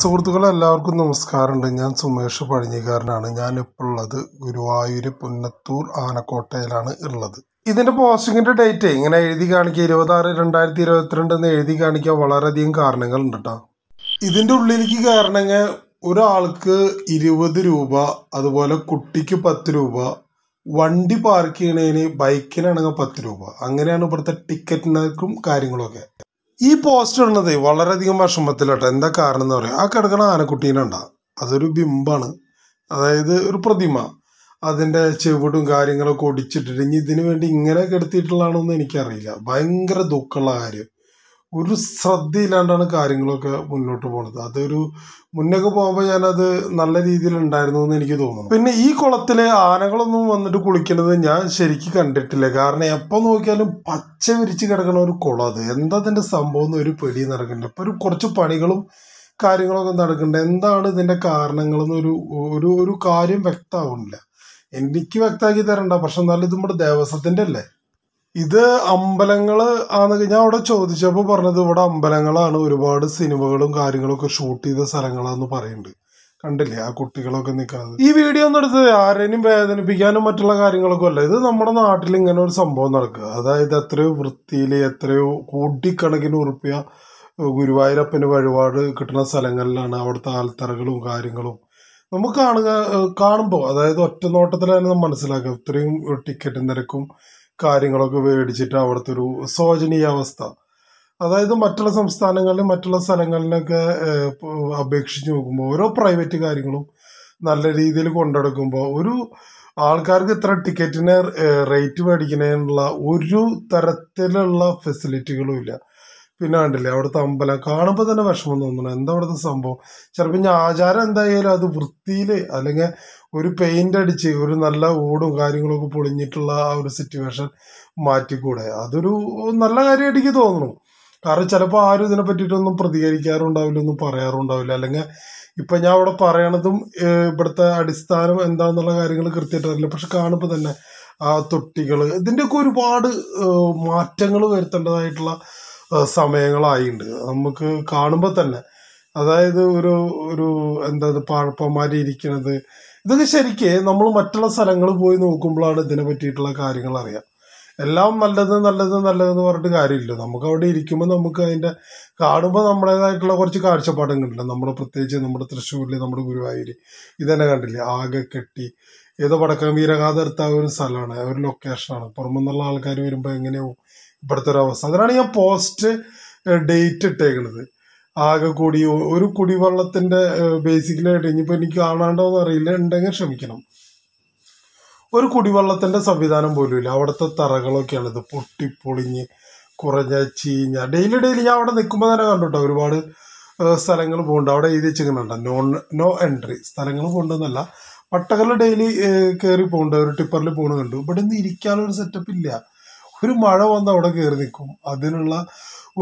സുഹൃത്തുക്കളെ എല്ലാവർക്കും നമസ്കാരമുണ്ട് ഞാൻ സുമേഷ് പഴഞ്ഞിക്കാരനാണ് ഞാനിപ്പോൾ ഉള്ളത് ഗുരുവായൂർ പുന്നത്തൂർ ആനക്കോട്ടയിലാണ് ഉള്ളത് ഇതിൻ്റെ പോസ്റ്റിങ്ങിൻ്റെ ഡേറ്റ് ഇങ്ങനെ എഴുതി കാണിക്കുക ഇരുപത്താറ് രണ്ടായിരത്തി ഇരുപത്തിരണ്ട് എന്ന് എഴുതി കാണിക്കാൻ വളരെയധികം കാരണങ്ങൾ ഉണ്ട് കേട്ടോ ഇതിൻ്റെ ഉള്ളിലേക്ക് കാരണങ്ങൾ ഒരാൾക്ക് ഇരുപത് രൂപ അതുപോലെ കുട്ടിക്ക് പത്ത് രൂപ വണ്ടി പാർക്ക് ചെയ്യണേന് ബൈക്കിനാണെങ്കിൽ പത്ത് രൂപ അങ്ങനെയാണ് ഇവിടുത്തെ ടിക്കറ്റിനും കാര്യങ്ങളൊക്കെ ഈ പോസ്റ്റ് ഉള്ളത് വളരെയധികം വിഷമത്തിലട്ടെ എന്താ കാരണം എന്ന് പറയാം ആ കിടക്കണ ആനക്കുട്ടീനെ അതൊരു ബിംബാണ് അതായത് ഒരു പ്രതിമ അതിൻ്റെ ചെവിടും കാര്യങ്ങളൊക്കെ ഒടിച്ചിട്ടിട്ട് ഇനി ഇതിനു വേണ്ടി ഇങ്ങനെ കെടുത്തിയിട്ടുള്ളതാണോ എന്ന് എനിക്കറിയില്ല ഭയങ്കര ദുഃഖമുള്ള കാര്യം ഒരു ശ്രദ്ധയില്ലാണ്ടാണ് കാര്യങ്ങളൊക്കെ മുന്നോട്ട് പോണത് അതൊരു മുന്നൊക്കെ പോകുമ്പോൾ ഞാനത് നല്ല രീതിയിൽ ഉണ്ടായിരുന്നു എന്ന് എനിക്ക് തോന്നുന്നു പിന്നെ ഈ കുളത്തിലെ ആനകളൊന്നും വന്നിട്ട് കുളിക്കുന്നത് ഞാൻ ശരിക്കും കണ്ടിട്ടില്ല കാരണം എപ്പോൾ നോക്കിയാലും പച്ച വിരിച്ച് കിടക്കുന്ന ഒരു കുളം അത് എന്താ അതിൻ്റെ സംഭവം എന്ന് ഒരു പെടി നടക്കുന്നുണ്ട് ഇപ്പോൾ ഒരു കുറച്ച് പണികളും കാര്യങ്ങളൊക്കെ നടക്കുന്നുണ്ട് എന്താണ് ഇതിൻ്റെ കാരണങ്ങളെന്നൊരു ഒരു ഒരു കാര്യം വ്യക്തമാവുന്നില്ല എനിക്ക് വ്യക്തമാക്കി തരണ്ട പക്ഷെ എന്നാലും ഇത് നമ്മുടെ ദേവസ്വത്തിൻ്റെ അല്ലേ ഇത് അമ്പലങ്ങൾ ആണെങ്കിൽ ഞാൻ അവിടെ ചോദിച്ചപ്പോൾ പറഞ്ഞത് ഇവിടെ അമ്പലങ്ങളാണ് ഒരുപാട് സിനിമകളും കാര്യങ്ങളൊക്കെ ഷൂട്ട് ചെയ്ത സ്ഥലങ്ങളാന്ന് പറയുന്നുണ്ട് കണ്ടില്ലേ ആ കുട്ടികളൊക്കെ നിൽക്കുന്നത് ഈ വീഡിയോ ഒന്നും എടുത്തത് ആരെയും വേദനിപ്പിക്കാനും മറ്റുള്ള കാര്യങ്ങളൊക്കെ അല്ല ഇത് നമ്മുടെ നാട്ടിൽ ഇങ്ങനെ ഒരു സംഭവം നടക്കുക അതായത് എത്രയോ വൃത്തിയിൽ എത്രയോ കോടിക്കണക്കിന് ഉറപ്പിയ ഗുരുവായൂരപ്പന് വഴിപാട് കിട്ടുന്ന സ്ഥലങ്ങളിലാണ് അവിടുത്തെ ആൽത്തറകളും കാര്യങ്ങളും നമുക്ക് കാണുക കാണുമ്പോൾ അതായത് ഒറ്റ നോട്ടത്തിൽ നമ്മൾ മനസ്സിലാക്കുക ഇത്രയും ടിക്കറ്റ് നിരക്കും കാര്യങ്ങളൊക്കെ മേടിച്ചിട്ട് അവിടുത്തെ ഒരു ശോചനീയാവസ്ഥ അതായത് മറ്റുള്ള സംസ്ഥാനങ്ങളിലും മറ്റുള്ള സ്ഥലങ്ങളിലൊക്കെ അപേക്ഷിച്ച് നോക്കുമ്പോൾ ഓരോ പ്രൈവറ്റ് കാര്യങ്ങളും നല്ല രീതിയിൽ കൊണ്ടെടുക്കുമ്പോൾ ഒരു ആൾക്കാർക്ക് ഇത്ര ടിക്കറ്റിന് റേറ്റ് മേടിക്കുന്നതിനുള്ള ഒരു തരത്തിലുള്ള ഫെസിലിറ്റികളും ഇല്ല പിന്നെ കണ്ടില്ലേ അവിടുത്തെ അമ്പലം കാണുമ്പോൾ തന്നെ വിഷമം തോന്നണം എന്താ അവിടുത്തെ സംഭവം ചിലപ്പോൾ ഇനി ആചാരം എന്തായാലും അത് വൃത്തിയിൽ അല്ലെങ്കിൽ ഒരു പെയിന്റ് അടിച്ച് ഒരു നല്ല ഓടും കാര്യങ്ങളൊക്കെ പൊളിഞ്ഞിട്ടുള്ള ആ ഒരു സിറ്റുവേഷൻ മാറ്റിക്കൂടെ അതൊരു നല്ല കാര്യമായിട്ട് എനിക്ക് തോന്നുന്നു കാരണം ചിലപ്പോൾ ആരും ഇതിനെ പറ്റിയിട്ടൊന്നും പ്രതികരിക്കാറുണ്ടാവില്ല ഒന്നും പറയാറുണ്ടാവില്ല അല്ലെങ്കിൽ ഇപ്പം ഞാൻ അവിടെ പറയണതും ഇവിടുത്തെ അടിസ്ഥാനം എന്താന്നുള്ള കാര്യങ്ങൾ കൃത്യമായിട്ട് അറിയില്ല പക്ഷെ കാണുമ്പോൾ തന്നെ ആ തൊട്ടികൾ ഇതിൻ്റെയൊക്കെ ഒരുപാട് മാറ്റങ്ങൾ വരുത്തേണ്ടതായിട്ടുള്ള ഉണ്ട് നമുക്ക് കാണുമ്പോൾ തന്നെ അതായത് ഒരു ഒരു എന്താ പാഴപ്പന്മാര് ഇരിക്കണത് ഇതൊക്കെ ശരിക്ക് നമ്മൾ മറ്റുള്ള സ്ഥലങ്ങൾ പോയി നോക്കുമ്പോഴാണ് ഇതിനെ പറ്റിയിട്ടുള്ള കാര്യങ്ങൾ അറിയാം എല്ലാം നല്ലത് നല്ലത് നല്ലതെന്ന് പറഞ്ഞിട്ട് കാര്യമില്ല നമുക്ക് അവിടെ ഇരിക്കുമ്പോൾ നമുക്ക് അതിൻ്റെ കാണുമ്പോൾ നമ്മുടേതായിട്ടുള്ള കുറച്ച് കാഴ്ചപ്പാടും കണ്ടില്ല നമ്മുടെ പ്രത്യേകിച്ച് നമ്മുടെ തൃശ്ശൂരിൽ നമ്മുടെ ഗുരുവായൂർ ഇതന്നെ കണ്ടില്ലേ ആകെ കെട്ടി ഏതോ വടക്കം വീരകാതെടുത്ത ഒരു സ്ഥലമാണ് ഒരു ലൊക്കേഷനാണ് പുറമെന്നുള്ള ആൾക്കാർ വരുമ്പോൾ എങ്ങനെയോ ഇപ്പോഴത്തെ ഒരു അവസ്ഥ അതിനാണ് ഞാൻ പോസ്റ്റ് ഡേറ്റ് ഇട്ടേക്കുന്നത് ആകെ കൂടി ഒരു കുടിവെള്ളത്തിന്റെ ബേസിക്കലായിട്ട് ഇനിയിപ്പോൾ എനിക്ക് കാണാണ്ടോന്ന് അറിയില്ല ഉണ്ടെങ്കിൽ ക്ഷമിക്കണം ഒരു കുടിവെള്ളത്തിന്റെ സംവിധാനം പോലും ഇല്ല അവിടുത്തെ തറകളൊക്കെയാണ് ഇത് പൊട്ടിപ്പൊളിഞ്ഞ് കുറഞ്ഞ ചീഞ്ഞ ഡെയിലി ഡെയിലി ഞാൻ അവിടെ നിൽക്കുമ്പോൾ തന്നെ കണ്ടുട്ടോ ഒരുപാട് സ്ഥലങ്ങൾ പോകുന്നുണ്ട് അവിടെ എഴുതി വെച്ചിരിക്കുന്നുണ്ട് നോൺ നോ എൻട്രി സ്ഥലങ്ങൾ പോകുന്നതെന്നല്ല പട്ടകളിൽ ഡെയിലി കയറി പോകുന്നുണ്ട് ഒരു ടിപ്പറിൽ പോകുന്നുണ്ട് ഇവിടെ നിന്ന് ഇരിക്കാനൊരു സെറ്റപ്പ് ഇല്ല ഒരു മഴ വന്ന് അവിടെ കയറി നിൽക്കും അതിനുള്ള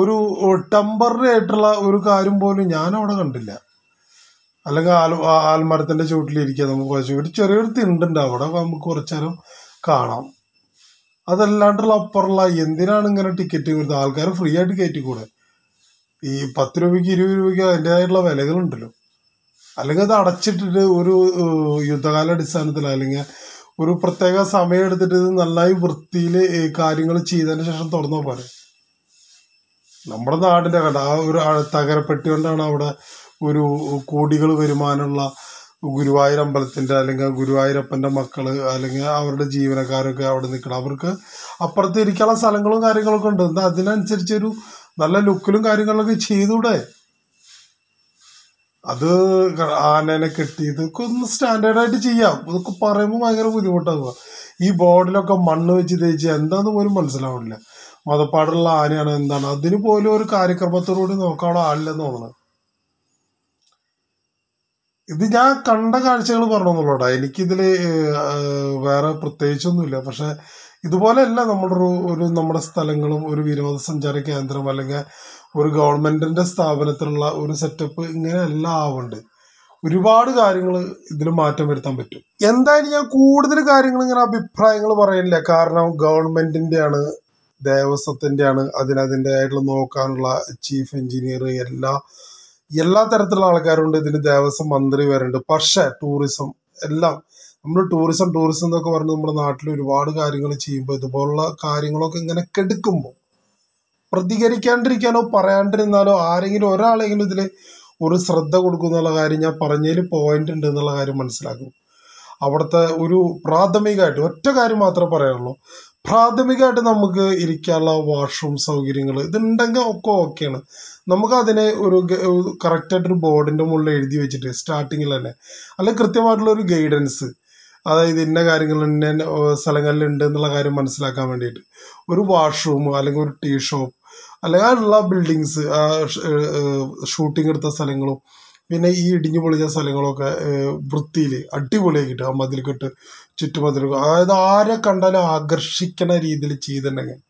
ഒരു ടെമ്പററി ആയിട്ടുള്ള ഒരു കാര്യം പോലും ഞാൻ അവിടെ കണ്ടില്ല അല്ലെങ്കിൽ ആൽ ആൽമരത്തിൻ്റെ ചുവട്ടിലിരിക്കുക നമുക്ക് കുറച്ച് ഒരു ചെറിയൊരു തിണ്ടുണ്ട് അവിടെ നമുക്ക് കുറച്ചു നേരം കാണാം അതല്ലാണ്ടുള്ള അപ്പുറമുള്ള എന്തിനാണ് ഇങ്ങനെ ടിക്കറ്റ് കൊടുത്തത് ആൾക്കാർ ഫ്രീ ആയിട്ട് കയറ്റിക്കൂടെ ഈ പത്ത് രൂപയ്ക്ക് ഇരുപത് രൂപയ്ക്ക് അതിൻ്റേതായിട്ടുള്ള വിലകളുണ്ടല്ലോ അല്ലെങ്കിൽ അത് അടച്ചിട്ടിട്ട് ഒരു യുദ്ധകാല അടിസ്ഥാനത്തിൽ അല്ലെങ്കിൽ ഒരു പ്രത്യേക സമയം എടുത്തിട്ട് ഇത് നന്നായി വൃത്തിയിൽ കാര്യങ്ങൾ ചെയ്തതിന് ശേഷം തുറന്നാൽ പോലെ നമ്മുടെ നാടിൻ്റെ കണ്ട ആ ഒരു തകരപ്പെട്ടി കൊണ്ടാണ് അവിടെ ഒരു കോടികൾ വരുമാനമുള്ള ഗുരുവായൂർ അമ്പലത്തിൻ്റെ അല്ലെങ്കിൽ ഗുരുവായൂരപ്പൻ്റെ മക്കൾ അല്ലെങ്കിൽ അവരുടെ ജീവനക്കാരൊക്കെ അവിടെ നിൽക്കണം അവർക്ക് അപ്പുറത്തിരിക്കാനുള്ള സ്ഥലങ്ങളും കാര്യങ്ങളൊക്കെ ഉണ്ട് എന്താ അതിനനുസരിച്ചൊരു നല്ല ലുക്കിലും കാര്യങ്ങളൊക്കെ ചെയ്തൂടെ അത് ആനനെ കെട്ടിയത് ഇതൊക്കെ ഒന്ന് സ്റ്റാൻഡേർഡായിട്ട് ചെയ്യാം ഇതൊക്കെ പറയുമ്പോൾ ഭയങ്കര ബുദ്ധിമുട്ടാകുക ഈ ബോർഡിലൊക്കെ മണ്ണ് വെച്ച് തേച്ച് എന്താന്ന് പോലും മനസ്സിലാവുന്നില്ല മതപ്പാടുള്ള ആനയാണ് എന്താണ് അതിന് പോലും ഒരു കാര്യക്രമത്തോടുകൂടി നോക്കാനുള്ള ആളില്ലെന്ന് തോന്നുന്നത് ഇത് ഞാൻ കണ്ട കാഴ്ചകൾ പറഞ്ഞോന്നുള്ളൂടാ എനിക്കിതിൽ വേറെ പ്രത്യേകിച്ചൊന്നുമില്ല പക്ഷെ ഇതുപോലെയല്ല നമ്മുടെ ഒരു ഒരു നമ്മുടെ സ്ഥലങ്ങളും ഒരു വിനോദസഞ്ചാര കേന്ദ്രം അല്ലെങ്കിൽ ഒരു ഗവൺമെന്റിന്റെ സ്ഥാപനത്തിനുള്ള ഒരു സെറ്റപ്പ് ഇങ്ങനെ ആവേണ്ടത് ഒരുപാട് കാര്യങ്ങൾ ഇതിൽ മാറ്റം വരുത്താൻ പറ്റും എന്തായാലും ഞാൻ കൂടുതൽ കാര്യങ്ങൾ ഇങ്ങനെ അഭിപ്രായങ്ങൾ പറയുന്നില്ല കാരണം ഗവൺമെന്റിന്റെയാണ് ദേവസ്വത്തിന്റെയാണ് അതിനതിൻ്റെതായിട്ടുള്ള നോക്കാനുള്ള ചീഫ് എഞ്ചിനീയർ എല്ലാ എല്ലാ തരത്തിലുള്ള ആൾക്കാരുണ്ട് ഇതിന് ദേവസ്വം മന്ത്രി വരുന്നുണ്ട് പക്ഷേ ടൂറിസം എല്ലാം നമ്മൾ ടൂറിസം ടൂറിസം എന്നൊക്കെ പറഞ്ഞ് നമ്മുടെ നാട്ടിൽ ഒരുപാട് കാര്യങ്ങൾ ചെയ്യുമ്പോൾ ഇതുപോലുള്ള കാര്യങ്ങളൊക്കെ ഇങ്ങനെ കെടുക്കുമ്പോൾ പ്രതികരിക്കാണ്ടിരിക്കാനോ പറയാണ്ടിരുന്നാലോ ആരെങ്കിലും ഒരാളെങ്കിലും ഇതിൽ ഒരു ശ്രദ്ധ എന്നുള്ള കാര്യം ഞാൻ പറഞ്ഞതിൽ പോയിന്റ് ഉണ്ട് എന്നുള്ള കാര്യം മനസ്സിലാക്കും അവിടുത്തെ ഒരു പ്രാഥമികമായിട്ട് ഒറ്റ കാര്യം മാത്രമേ പറയാനുള്ളൂ പ്രാഥമികമായിട്ട് നമുക്ക് ഇരിക്കാനുള്ള വാഷ്റൂം സൗകര്യങ്ങൾ ഇതുണ്ടെങ്കിൽ ഒക്കെ ഓക്കെയാണ് നമുക്ക് അതിനെ ഒരു കറക്റ്റായിട്ടൊരു ബോർഡിൻ്റെ മുകളിൽ എഴുതി വെച്ചിട്ട് സ്റ്റാർട്ടിങ്ങിൽ തന്നെ അല്ലെങ്കിൽ കൃത്യമായിട്ടുള്ള ഒരു ഗൈഡൻസ് അതായത് ഇന്ന കാര്യങ്ങൾ ഇന്ന സ്ഥലങ്ങളിലുണ്ട് എന്നുള്ള കാര്യം മനസ്സിലാക്കാൻ വേണ്ടിയിട്ട് ഒരു വാഷ്റൂം അല്ലെങ്കിൽ ഒരു ടീ ഷോപ്പ് അല്ലെങ്കിൽ അതിലുള്ള ബിൽഡിങ്സ് ആ ഷൂട്ടിംഗ് എടുത്ത സ്ഥലങ്ങളും പിന്നെ ഈ ഇടിഞ്ഞു പൊളിഞ്ഞ സ്ഥലങ്ങളൊക്കെ വൃത്തിയിൽ അടിപൊളിയാക്കിയിട്ട് ആ കെട്ട് ചുറ്റുമതിൽ അതായത് ആരെ കണ്ടാലും ആകർഷിക്കുന്ന രീതിയിൽ ചെയ്തിട്ടുണ്ടെങ്കിൽ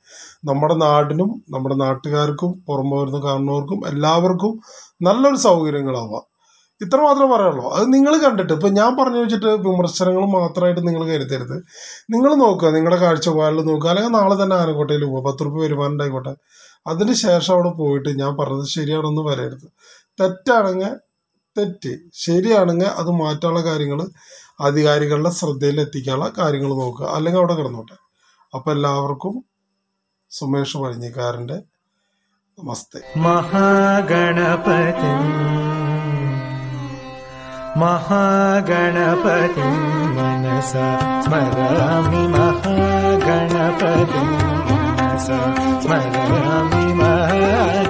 നമ്മുടെ നാടിനും നമ്മുടെ നാട്ടുകാർക്കും പുറമെ വരുന്ന കാണുന്നവർക്കും എല്ലാവർക്കും നല്ലൊരു സൗകര്യങ്ങളാവാം ഇത്ര മാത്രമേ പറയുള്ളൂ അത് നിങ്ങൾ കണ്ടിട്ട് ഇപ്പം ഞാൻ പറഞ്ഞു വെച്ചിട്ട് വിമർശനങ്ങൾ മാത്രമായിട്ട് നിങ്ങൾ കരുതരുത് നിങ്ങൾ നോക്കുക നിങ്ങളുടെ കാഴ്ചപ്പാടിൽ നോക്കുക അല്ലെങ്കിൽ നാളെ തന്നെ ആനക്കോട്ടയിൽ പോകുക പത്ത് റുപ്യ വരുമാനം ഉണ്ടായിക്കോട്ടെ അതിന് ശേഷം അവിടെ പോയിട്ട് ഞാൻ പറഞ്ഞത് ശരിയാണെന്ന് പറയരുത് തെറ്റാണെങ്കിൽ തെറ്റ് ശരിയാണെങ്കിൽ അത് മാറ്റാനുള്ള കാര്യങ്ങൾ അധികാരികളുടെ ശ്രദ്ധയിൽ എത്തിക്കാനുള്ള കാര്യങ്ങൾ നോക്കുക അല്ലെങ്കിൽ അവിടെ കിടന്നോട്ടെ അപ്പം എല്ലാവർക്കും സുമേഷ് പഴഞ്ഞിക്കാരൻ്റെ നമസ്തേ മഹാഗണപതി महागणपति मनसा स्मरामि महागणपति मनसा स्मरामि महा